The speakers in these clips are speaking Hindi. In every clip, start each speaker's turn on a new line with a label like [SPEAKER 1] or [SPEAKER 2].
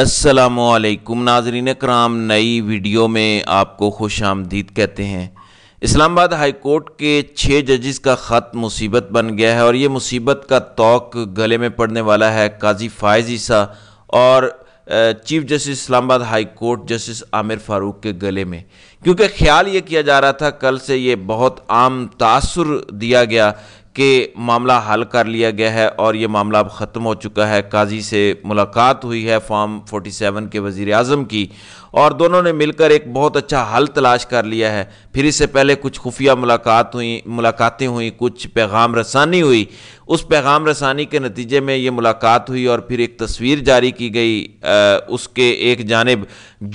[SPEAKER 1] असलकुम नाजरीन कराम नई वीडियो में आपको खुश आमदीद कहते हैं इस्लामाबाद हाई कोर्ट के छः जजिस का ख़त मुसीबत बन गया है और ये मुसीबत का तोक गले में पड़ने वाला है काजी फायज ईसा और chief justice Islamabad high court justice Aamir Farooq के गले में क्योंकि ख्याल ये किया जा रहा था कल से ये बहुत आम तासर दिया गया कि मामला हल कर लिया गया है और ये मामला अब ख़त्म हो चुका है काजी से मुलाकात हुई है फॉर्म 47 के वज़ी अजम की और दोनों ने मिलकर एक बहुत अच्छा हल तलाश कर लिया है फिर इससे पहले कुछ खुफिया मुलाकात हुई मुलाकातें हुई कुछ पैगाम रसानी हुई उस पैगाम रसानी के नतीजे में ये मुलाकात हुई और फिर एक तस्वीर जारी की गई आ, उसके एक जानब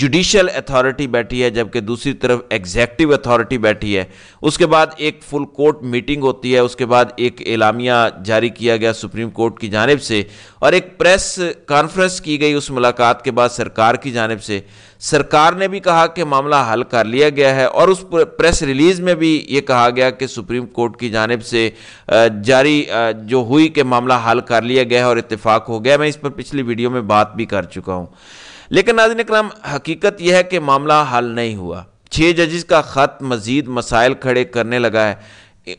[SPEAKER 1] जुडिशल अथॉरिटी बैठी है जबकि दूसरी तरफ एग्जैक्टिव अथॉरिटी बैठी है उसके बाद एक फुल कोर्ट मीटिंग होती है उसके बाद एक एलामिया जारी किया गया सुप्रीम कोर्ट की जानब से और एक प्रेस कॉन्फ्रेंस की गई उस मुलाकात के बाद सरकार की जानब से सरकार ने भी कहा कि मामला हल कर लिया गया है और उस प्रेस रिलीज में भी ये कहा गया कि सुप्रीम कोर्ट की जानब से जारी जो हुई कि मामला हल कर लिया गया है और इतफाक़ हो गया मैं इस पर पिछली वीडियो में बात भी कर चुका हूँ लेकिन नाजन कलम हकीकत यह है कि मामला हल नहीं हुआ छः जजिस का ख़त मज़ीद मसाइल खड़े करने लगा है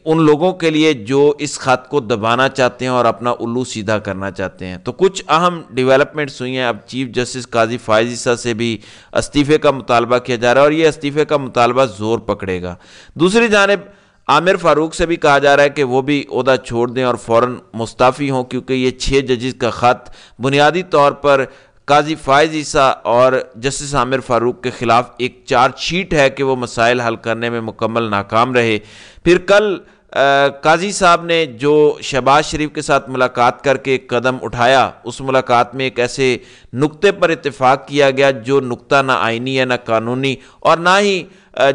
[SPEAKER 1] उन लोगों के लिए जो इस खात को दबाना चाहते हैं और अपना उल्लू सीधा करना चाहते हैं तो कुछ अहम डेवलपमेंट्स हुई हैं अब चीफ जस्टिस काजी फायजीसा से भी इस्तीफे का मुतालबा किया जा रहा है और ये इस्तीफे का मुतालबा ज़ोर पकड़ेगा दूसरी जानब आमिर फारूक से भी कहा जा रहा है कि वो भी अहदा छोड़ दें और फ़ौर मुस्ताफ़ी हों क्योंकि ये छः जजेस का ख़त बुनियादी तौर पर काजी फायज ईसा और जस्टिस आमिर फारूक के ख़िलाफ़ एक चार्ज शीट है कि वो मसाइल हल करने में मुकम्मल नाकाम रहे फिर कल काजी साहब ने जो शहबाज शरीफ के साथ मुलाकात करके एक कदम उठाया उस मुलाकात में एक ऐसे नुक्ते पर इतफ़ाक़ किया गया जो नुक्ता ना आइनी है ना कानूनी और ना ही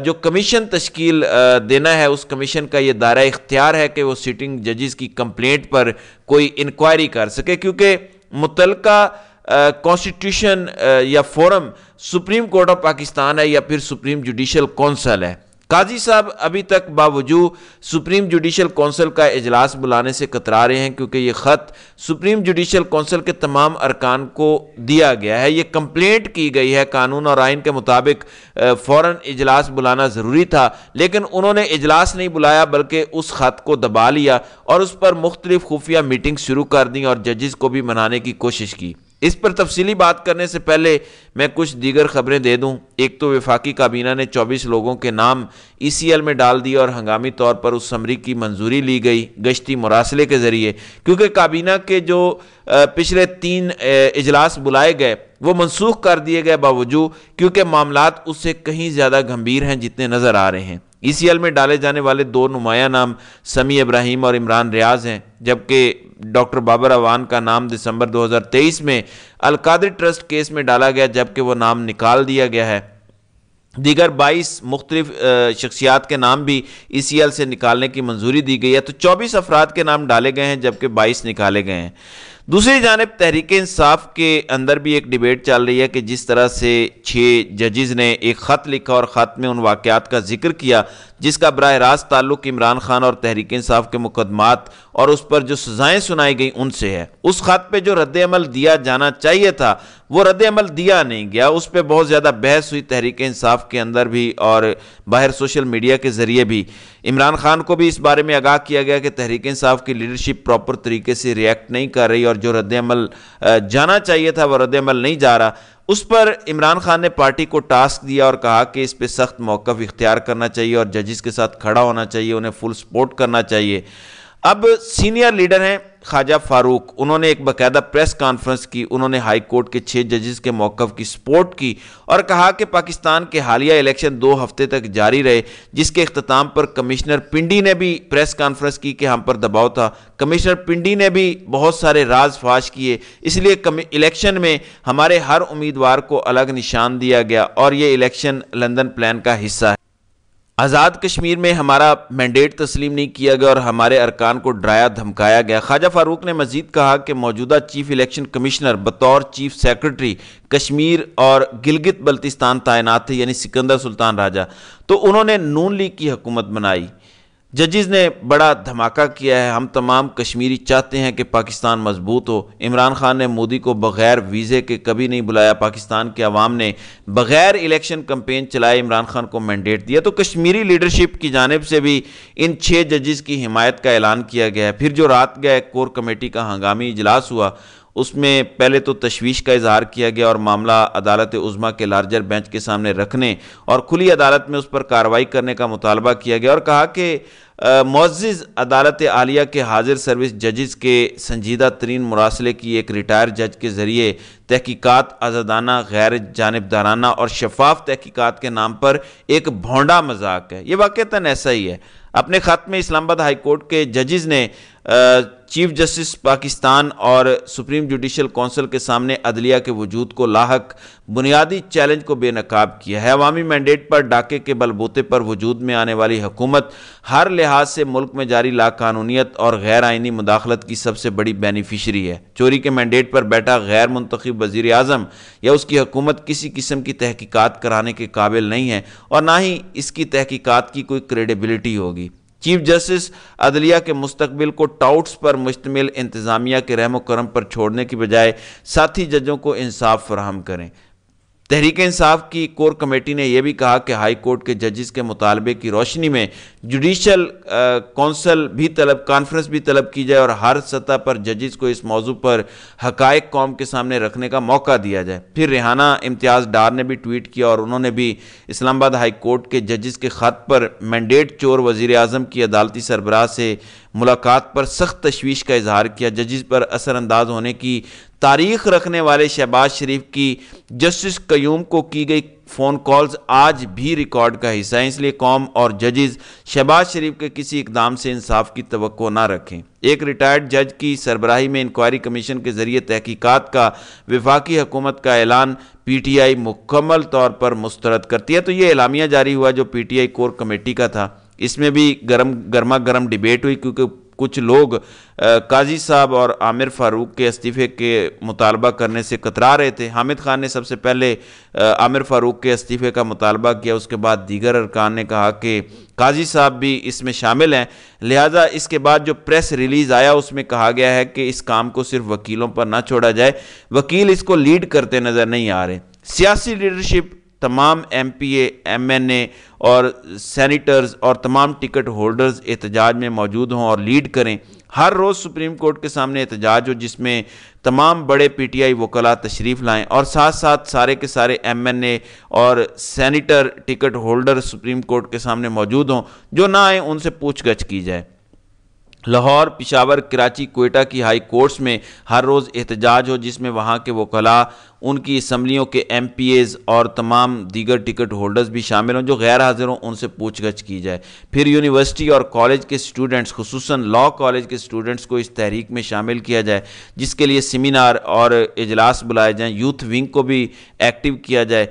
[SPEAKER 1] जो कमीशन तश्कील देना है उस कमीशन का ये दायरा इख्तियार है कि वो सिटिंग जजेस की कंप्लेंट पर कोई इंक्वायरी कर सके क्योंकि मुतलका कॉन्स्टिट्यूशन या forum supreme court of Pakistan है या फिर सुप्रीम जुडिशल कौंसल है काजी साहब अभी तक बावजूद सुप्रीम जुडिशल कौंसल का इजलास बुलाने से कतरा रहे हैं क्योंकि ये ख़त सुप्रीम जुडिशल कौंसल के तमाम अरकान को दिया गया है ये कंप्लेंट की गई है कानून और आइन के मुताबिक फ़ौर इजलास बुलाना ज़रूरी था लेकिन उन्होंने इजलास नहीं बुलाया बल्कि उस ख़त को दबा लिया और उस पर मुख्तलिफ खुफिया मीटिंग शुरू कर दी और जजिस को भी मनाने की कोशिश की इस पर तफसीली बात करने से पहले मैं कुछ दीगर खबरें दे दूं एक तो विफाकी काबीना ने 24 लोगों के नाम ई में डाल दिए और हंगामी तौर पर उस समरी की मंजूरी ली गई गश्ती मुरासले के ज़रिए क्योंकि काबीना के जो पिछले तीन इजलास बुलाए गए वो मनसूख कर दिए गए बावजूद क्योंकि मामला उससे कहीं ज़्यादा गंभीर हैं जितने नज़र आ रहे हैं ई में डाले जाने वाले दो नुमाया नाम समी इब्राहिम और इमरान रियाज हैं जबकि डॉक्टर बाबर अवान का नाम दिसंबर 2023 में अलकादरी ट्रस्ट केस में डाला गया जबकि वो नाम निकाल दिया गया है दीगर 22 मुख्तलिफ शख्सियात के नाम भी ई सी एल से निकालने की मंजूरी दी गई है तो 24 अफराद के नाम डाले गए हैं जबकि 22 निकाले गए हैं दूसरी जानब तहरीक इंसाफ के अंदर भी एक डिबेट चल रही है कि जिस तरह से छः जजेज़ ने एक ख़त लिखा और ख़त में उन वाक़ात का जिक्र किया जिसका बरह रास्त ताल्लुक इमरान खान और तहरीक इंसाफ के मुकदमात और उस पर जो सज़ाएँ सुनाई गई उनसे है उस ख़त पर जो रद्द अमल दिया जाना चाहिए था वो रद्द अमल दिया नहीं गया उस पर बहुत ज़्यादा बहस हुई तहरीक इंसाफ के अंदर भी और बाहर सोशल मीडिया के ज़रिए भी इमरान खान को भी इस बारे में आगाह किया गया कि तहरीक इंसाफ की लीडरशिप प्रॉपर तरीके से रिएक्ट नहीं कर रही और जो रद्द अमल जाना चाहिए था वह रद्द अमल नहीं जा रहा उस पर इमरान खान ने पार्टी को टास्क दिया और कहा कि इस पर सख्त मौक़ इख्तियार करना चाहिए और जजिस के साथ खड़ा होना चाहिए उन्हें फुल सपोर्ट करना चाहिए अब सीनियर लीडर हैं ख्वाजा फारूक उन्होंने एक बाकायदा प्रेस कॉन्फ्रेंस की उन्होंने हाई कोर्ट के छः जजेस के मौक़ की सपोर्ट की और कहा कि पाकिस्तान के हालिया इलेक्शन दो हफ्ते तक जारी रहे जिसके अख्ताम पर कमिश्नर पिंडी ने भी प्रेस कॉन्फ्रेंस की कि हम पर दबाव था कमिश्नर पिंडी ने भी बहुत सारे राज फाश किए इसलिए इलेक्शन में हमारे हर उम्मीदवार को अलग निशान दिया गया और ये इलेक्शन लंदन प्लान का हिस्सा है आज़ाद कश्मीर में हमारा मैंडेट तस्लीम नहीं किया गया और हमारे अरकान को डराया धमकाया गया ख्वाजा फारूक ने मजीद कहा कि मौजूदा चीफ इलेक्शन कमिश्नर बतौर चीफ सेक्रेटरी कश्मीर और गिलगित बल्तिस्तान तैनात थे यानी सिकंदर सुल्तान राजा तो उन्होंने नून लीग की हुकूमत बनाई जजेस ने बड़ा धमाका किया है हम तमाम कश्मीरी चाहते हैं कि पाकिस्तान मजबूत हो इमरान खान ने मोदी को बगैर वीज़े के कभी नहीं बुलाया पाकिस्तान के अवाम ने बगैर इलेक्शन कंपेन चलाए इमरान खान को मैंडेट दिया तो कश्मीरी लीडरशिप की जानब से भी इन छः जजेस की हिमायत का ऐलान किया गया है फिर जो रात गए कोर कमेटी का हंगामी इजलास हुआ उसमें पहले तो तशवीश का इजहार किया गया और मामला अदालत उज़मा के लार्जर बेंच के सामने रखने और खुली अदालत में उस पर कार्रवाई करने का मुतालबा किया गया और कहा कि मोज़ अदालत आलिया के हाजिर सर्विस जजेस के संजीदा तरीन मुरासले की एक रिटायर जज के ज़रिए तहकीक़ात आज़ादाना गैर जानबदाराना और शफाफ तहकीक़ात के नाम पर एक भोंडा मजाक है ये वाक़ता ऐसा ही है अपने ख़त में इस्लामाबाद हाईकोर्ट के जजेज़ ने चीफ जस्टिस पाकिस्तान और सुप्रीम जुडिशल कौंसिल के सामने अदलिया के वजूद को लाक बुनियादी चैलेंज को बेनकाब किया है अवामी मैंडेट पर डाके के बलबूते पर वजूद में आने वाली हुकूमत हर लिहाज से मुल्क में जारी लाकानूनीत और गैर आइनी मुदाखलत की सबसे बड़ी बेनिफिशरी है चोरी के मैंडेट पर बैठा गैर मुंतखब वजीर अजम या उसकी हुकूमत किसी किस्म की तहकीकत कराने के काबिल नहीं है और ना ही इसकी तहकीकत की कोई क्रेडिबिलिटी होगी चीफ जस्टिस अदलिया के मुस्तबिल को टाउट्स पर मुश्तम इंतज़ामिया के रहम करम पर छोड़ने की बजाय साथी जजों को इंसाफ फ्राहम करें तहरीक इंसाफ की कोर कमेटी ने यह भी कहा कि हाई कोर्ट के जजेस के मुतालबे की रोशनी में जुडिशल कौंसल भी तलब कॉन्फ्रेंस भी तलब की जाए और हर सतह पर जजेस को इस मौजू पर हकायक कौम के सामने रखने का मौका दिया जाए फिर रिहाना इम्तियाज़ डार ने भी ट्वीट किया और उन्होंने भी इस्लामाबाद हाई कोर्ट के जजेस के ख़त पर मैंडेट चोर वजीर अजम की अदालती सरबराह से मुलाकात पर सख्त तशवीश का इजहार किया जजेस पर असरअंदाज होने की तारीख रखने वाले शहबाज शरीफ की जस्टिस कयूम को की गई फ़ोन कॉल्स आज भी रिकॉर्ड का हिस्सा हैं इसलिए कौम और जजेस शहबाज शरीफ के किसी इकदाम से इंसाफ की तो ना रखें एक रिटायर्ड जज की सरबराही में इंक्वायरी कमीशन के जरिए तहकीकात का विफाकी हुकूमत का ऐलान पी टी आई मुकम्मल तौर पर मुस्तरद करती है तो ये ऐलामिया जारी हुआ जो P T I core committee का था इसमें भी गर्म गर्मा गर्म डिबेट हुई क्योंकि कुछ लोग काजी साहब और आमिर फारूक के इस्तीफे के मुतालबा करने से कतरा रहे थे हामिद खान ने सबसे पहले आमिर फारूक के इस्तीफे का मुतालबा किया उसके बाद दीगर अरकान ने कहा कि काजी साहब भी इसमें शामिल हैं लिहाजा इसके बाद जो प्रेस रिलीज़ आया उसमें कहा गया है कि इस काम को सिर्फ वकीलों पर ना छोड़ा जाए वकील इसको लीड करते नज़र नहीं आ रहे सियासी लीडरशिप तमाम M P M N A और सैनिटर्स और तमाम टिकट होल्डर्स एहतजाज में मौजूद हों और लीड करें हर रोज़ सुप्रीम कोर्ट के सामने एहतजाज हो जिसमें तमाम बड़े पी टी आई वकला तशरीफ़ लाएँ और साथ साथ सारे के सारे एम एन ए और senator ticket holder supreme court के सामने मौजूद हों जो ना आए उनसे पूछ गछ की जाए लाहौर पिशावर कराची कोयटा की हाई कोर्ट्स में हर रोज़ एहतजाज हो जिसमें वहाँ के वकला उनकी इसम्बलियों के एम और तमाम दीगर टिकट होल्डर्स भी शामिल हों जो गैर हाजिर हों उनसे पूछ गछ की जाए फिर यूनिवर्सिटी और कॉलेज के स्टूडेंट्स खसूस लॉ कॉलेज के स्टूडेंट्स को इस तहरीक में शामिल किया जाए जिसके लिए सेमिनार और इजलास बुलाए जाएँ यूथ विंग को भी एक्टिव किया जाए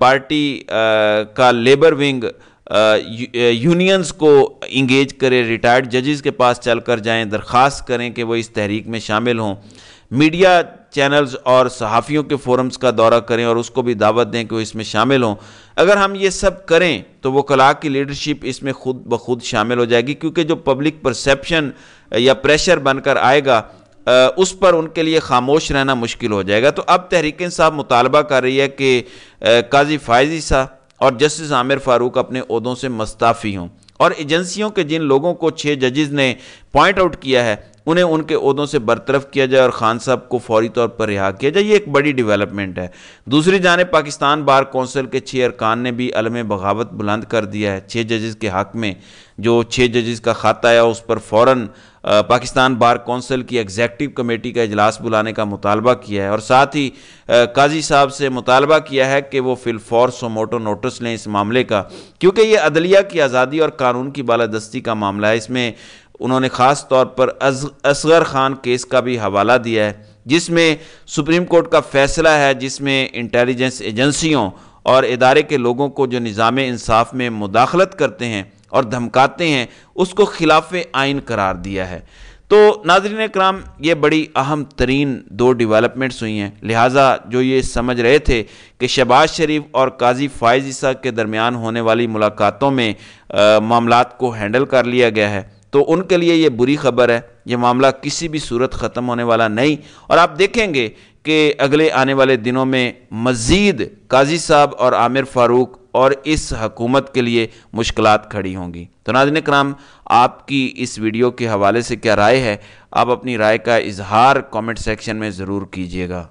[SPEAKER 1] पार्टी का लेबर विंग यूनियंस को इंगेज करें रिटायर्ड जजेस के पास चल कर जाएँ दरख्वास्त करें कि वो इस तहरीक में शामिल हों मीडिया चैनल्स और सहाफ़ियों के फोरम्स का दौरा करें और उसको भी दावत दें कि वो इसमें शामिल हों अगर हम ये सब करें तो वो कला की लीडरशिप इसमें खुद ब खुद शामिल हो जाएगी क्योंकि जो पब्लिक परसेप्शन या प्रेशर बनकर आएगा उस पर उनके लिए खामोश रहना मुश्किल हो जाएगा तो अब तहरीक साहब मुतालबा कर रही है कि काजी फायजी साहब और जस्टिस आमिर फारूक अपने उहदों से मुस्ताफ़ी हों और एजेंसियों के जिन लोगों को छः जजेज़ ने पॉइंट आउट किया है उन्हें उनके उहदों से बरतरफ किया जाए और खान साहब को फौरी तौर पर रिहा किया जाए ये एक बड़ी डेवलपमेंट है दूसरी जाने पाकिस्तान बार कौंसिल के छः अरकान ने भी अलम बगावत बुलंद कर दिया है छः जजेज़ के हक में जो छः जजेज़ का खाता आया उस पर फ़ौर पाकिस्तान बार कौंसिल की एग्जैक्टिव कमेटी का इजलास बुलाने का मुतालबा किया है और साथ ही काजी साहब से मुतालबा किया है कि वो फिलफौर सोमोटो नोटिस लें इस मामले का क्योंकि ये अदलिया की आज़ादी और कानून की बालादस्ती का मामला है इसमें उन्होंने ख़ास तौर पर असगर खान केस का भी हवाला दिया है जिसमें सुप्रीम कोर्ट का फैसला है जिसमें इंटेलिजेंस एजेंसियों और इदारे के लोगों को जो निज़ाम इंसाफ में मुदाखलत करते हैं और धमकाते हैं उसको खिलाफ आइन करार दिया है तो नाजरीन कराम ये बड़ी अहम तरीन दो डेवलपमेंट्स हुई हैं लिहाजा जो ये समझ रहे थे कि शहबाज शरीफ और काजी फायज ईसा के दरमियान होने वाली मुलाकातों में मामला को हैंडल कर लिया गया है तो उनके लिए ये बुरी खबर है ये मामला किसी भी सूरत ख़त्म होने वाला नहीं और आप देखेंगे कि अगले आने वाले दिनों में मज़ीद काजी साहब और आमिर फ़ारूक और इस हकूमत के लिए मुश्किल खड़ी होंगी तो नाजन कराम आपकी इस वीडियो के हवाले से क्या राय है आप अपनी राय का इजहार कमेंट सेक्शन में ज़रूर कीजिएगा